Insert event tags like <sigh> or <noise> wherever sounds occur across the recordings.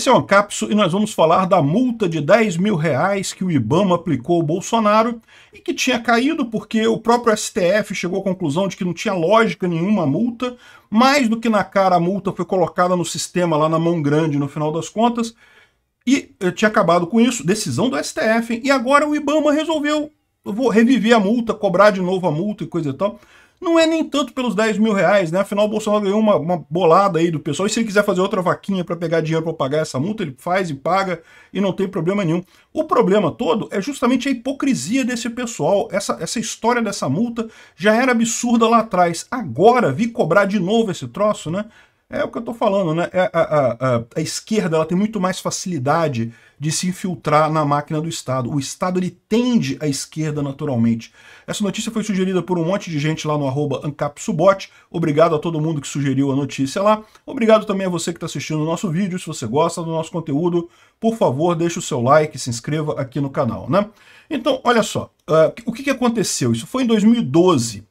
Esse é o Ancapso e nós vamos falar da multa de 10 mil reais que o IBAMA aplicou ao Bolsonaro e que tinha caído porque o próprio STF chegou à conclusão de que não tinha lógica nenhuma a multa. Mais do que na cara, a multa foi colocada no sistema lá na mão grande no final das contas. E eh, tinha acabado com isso, decisão do STF. E agora o IBAMA resolveu, vou reviver a multa, cobrar de novo a multa e coisa e tal não é nem tanto pelos 10 mil reais, né? Afinal, o Bolsonaro ganhou uma, uma bolada aí do pessoal. E se ele quiser fazer outra vaquinha para pegar dinheiro para pagar essa multa, ele faz e paga e não tem problema nenhum. O problema todo é justamente a hipocrisia desse pessoal. Essa, essa história dessa multa já era absurda lá atrás. Agora, vi cobrar de novo esse troço, né? É o que eu estou falando, né? É, a, a, a, esquerda ela tem muito mais facilidade de se infiltrar na máquina do Estado. O Estado ele tende à esquerda naturalmente. Essa notícia foi sugerida por um monte de gente lá no arroba AncapSubot. Obrigado a todo mundo que sugeriu a notícia lá. Obrigado também a você que está assistindo o nosso vídeo. Se você gosta do nosso conteúdo, por favor, deixe o seu like, se inscreva aqui no canal, né? Então, olha só, uh, o que, que aconteceu? Isso foi em 2012.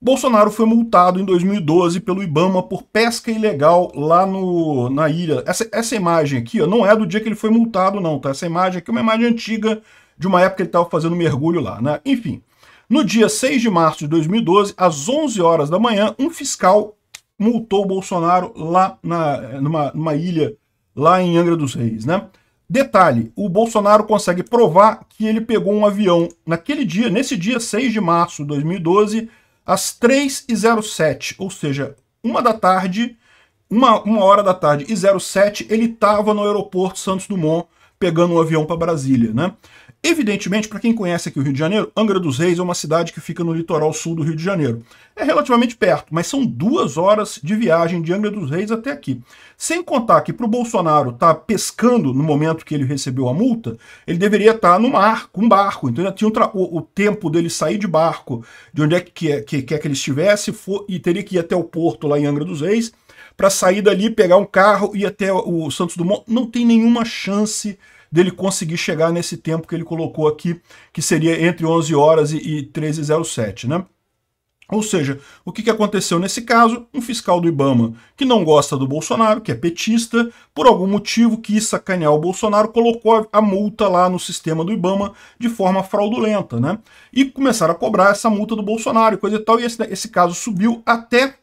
Bolsonaro foi multado em 2012 pelo Ibama por pesca ilegal lá no, na ilha. Essa, essa imagem aqui ó, não é do dia que ele foi multado, não, tá? Essa imagem aqui é uma imagem antiga de uma época que ele estava fazendo mergulho lá, né? Enfim, no dia 6 de março de 2012, às 11 horas da manhã, um fiscal multou Bolsonaro lá na, numa, numa ilha, lá em Angra dos Reis, né? Detalhe, o Bolsonaro consegue provar que ele pegou um avião naquele dia, nesse dia 6 de março de 2012, às 3h07, ou seja, uma da tarde, uma, uma hora da tarde e 07, ele estava no aeroporto Santos Dumont pegando um avião para Brasília, né? Evidentemente, para quem conhece aqui o Rio de Janeiro, Angra dos Reis é uma cidade que fica no litoral sul do Rio de Janeiro. É relativamente perto, mas são duas horas de viagem de Angra dos Reis até aqui. Sem contar que para o Bolsonaro estar tá pescando no momento que ele recebeu a multa, ele deveria estar tá no mar, com um barco. Então já tinha o, o, tempo dele sair de barco, de onde é que quer é, que, que, é que ele estivesse, for, e teria que ir até o porto lá em Angra dos Reis, para sair dali, pegar um carro e ir até o Santos Dumont. Não tem nenhuma chance de dele conseguir chegar nesse tempo que ele colocou aqui, que seria entre 11 horas e, e 13h07, né? Ou seja, o que aconteceu nesse caso? Um fiscal do Ibama que não gosta do Bolsonaro, que é petista, por algum motivo quis sacanear o Bolsonaro, colocou a multa lá no sistema do Ibama de forma fraudulenta, né? E começaram a cobrar essa multa do Bolsonaro e coisa e tal, e esse, esse caso subiu até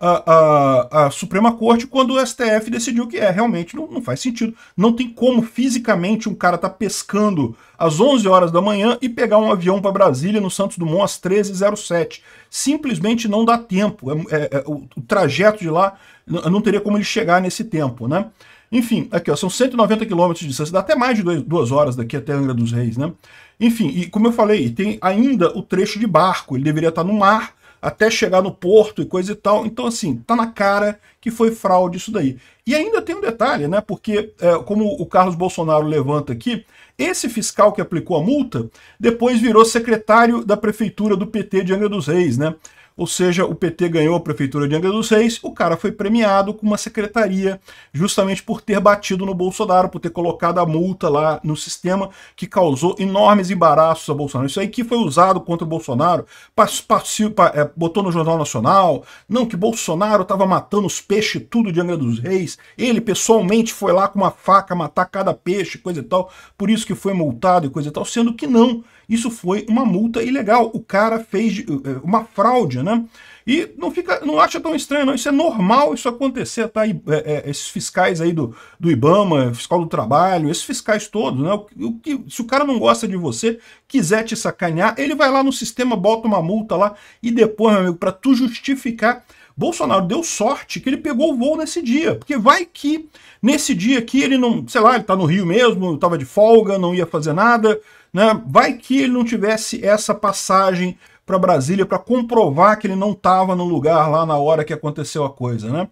a, a, Suprema Corte quando o STF decidiu que é, realmente não, não faz sentido. Não tem como fisicamente um cara tá pescando às 11 horas da manhã e pegar um avião para Brasília no Santos Dumont às 13h07. Simplesmente não dá tempo. É, é, é, o, o, trajeto de lá não teria como ele chegar nesse tempo, né? Enfim, aqui ó, são 190 quilômetros de distância, dá até mais de dois, duas horas daqui até Angra dos Reis, né? Enfim, e como eu falei, tem ainda o trecho de barco, ele deveria estar tá no mar, até chegar no porto e coisa e tal. Então, assim, tá na cara que foi fraude isso daí. E ainda tem um detalhe, né? Porque, é, como o Carlos Bolsonaro levanta aqui, esse fiscal que aplicou a multa depois virou secretário da prefeitura do PT de Angra dos Reis, né? Ou seja, o PT ganhou a prefeitura de Angra dos Reis, o cara foi premiado com uma secretaria justamente por ter batido no Bolsonaro, por ter colocado a multa lá no sistema que causou enormes embaraços a Bolsonaro. Isso aí que foi usado contra o Bolsonaro, é, botou no Jornal Nacional, não, que Bolsonaro estava matando os peixes tudo de Angra dos Reis, ele pessoalmente foi lá com uma faca matar cada peixe, coisa e tal, por isso que foi multado e coisa e tal, sendo que não. Isso foi uma multa ilegal. O cara fez eh, uma fraude, né? E não fica, não acha tão estranho, não. Isso é normal isso acontecer, tá? E, é, esses fiscais aí do, do IBAMA, fiscal do trabalho, esses fiscais todos, né? O, que, se o cara não gosta de você, quiser te sacanear, ele vai lá no sistema, bota uma multa lá e depois, meu amigo, para tu justificar Bolsonaro deu sorte que ele pegou o voo nesse dia, porque vai que nesse dia aqui ele não, sei lá, ele tá no Rio mesmo, estava de folga, não ia fazer nada, né? Vai que ele não tivesse essa passagem para Brasília para comprovar que ele não tava no lugar lá na hora que aconteceu a coisa, né?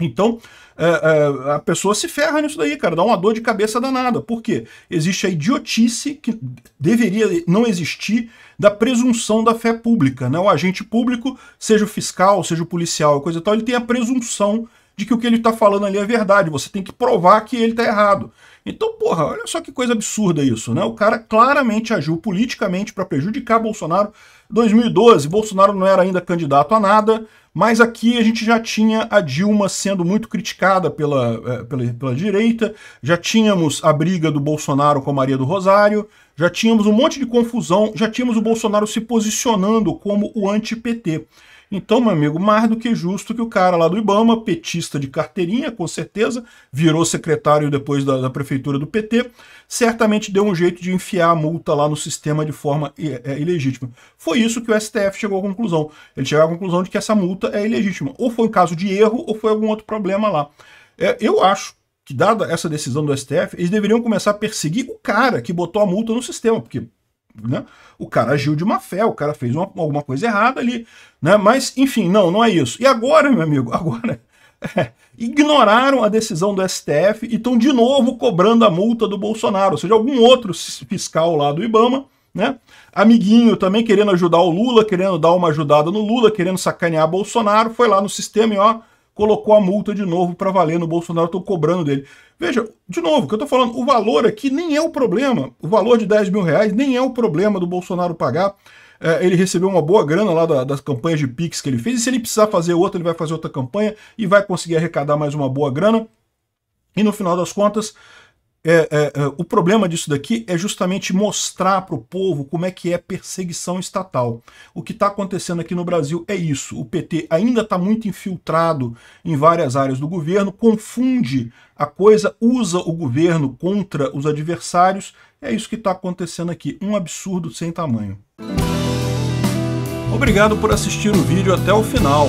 Então, é, é, a pessoa se ferra nisso daí, cara, dá uma dor de cabeça danada. Por quê? Existe a idiotice que deveria não existir da presunção da fé pública. Né? O agente público, seja o fiscal, seja o policial, coisa e tal, ele tem a presunção de que o que ele está falando ali é verdade. Você tem que provar que ele está errado. Então, porra, olha só que coisa absurda isso, né? O cara claramente agiu politicamente para prejudicar Bolsonaro. 2012, Bolsonaro não era ainda candidato a nada, mas aqui a gente já tinha a Dilma sendo muito criticada pela, é, pela, pela direita, já tínhamos a briga do Bolsonaro com a Maria do Rosário, já tínhamos um monte de confusão, já tínhamos o Bolsonaro se posicionando como o anti-PT. Então, meu amigo, mais do que justo que o cara lá do Ibama, petista de carteirinha, com certeza, virou secretário depois da, da prefeitura do PT, certamente deu um jeito de enfiar a multa lá no sistema de forma é, é ilegítima. Foi isso que o STF chegou à conclusão. Ele chegou à conclusão de que essa multa é ilegítima. Ou foi um caso de erro, ou foi algum outro problema lá. É, eu acho que, dada essa decisão do STF, eles deveriam começar a perseguir o cara que botou a multa no sistema, porque né? O cara agiu de má fé, o cara fez uma, alguma coisa errada ali, né? Mas, enfim, não, não é isso. E agora, meu amigo, <laughs> agora é, ignoraram a decisão do STF e estão de novo cobrando a multa do Bolsonaro, ou seja, algum outro fiscal lá do IBAMA, né? Amiguinho também querendo ajudar o Lula, querendo dar uma ajudada no Lula, querendo sacanear Bolsonaro, foi lá no sistema e ó, colocou a multa de novo para valer no Bolsonaro, estou cobrando dele. Veja, de novo, o que eu estou falando, o valor aqui nem é o problema. O valor de 10 mil reais nem é o problema do Bolsonaro pagar. É, ele recebeu uma boa grana lá da, das campanhas de Pix que ele fez, e se ele precisar fazer outra, ele vai fazer outra campanha e vai conseguir arrecadar mais uma boa grana. E no final das contas, é, é, é, o problema disso daqui é justamente mostrar para o povo como é que é perseguição estatal. O que está acontecendo aqui no Brasil é isso. O PT ainda está muito infiltrado em várias áreas do governo, confunde a coisa, usa o governo contra os adversários. É isso que está acontecendo aqui. Um absurdo sem tamanho. Obrigado por assistir o vídeo até o final.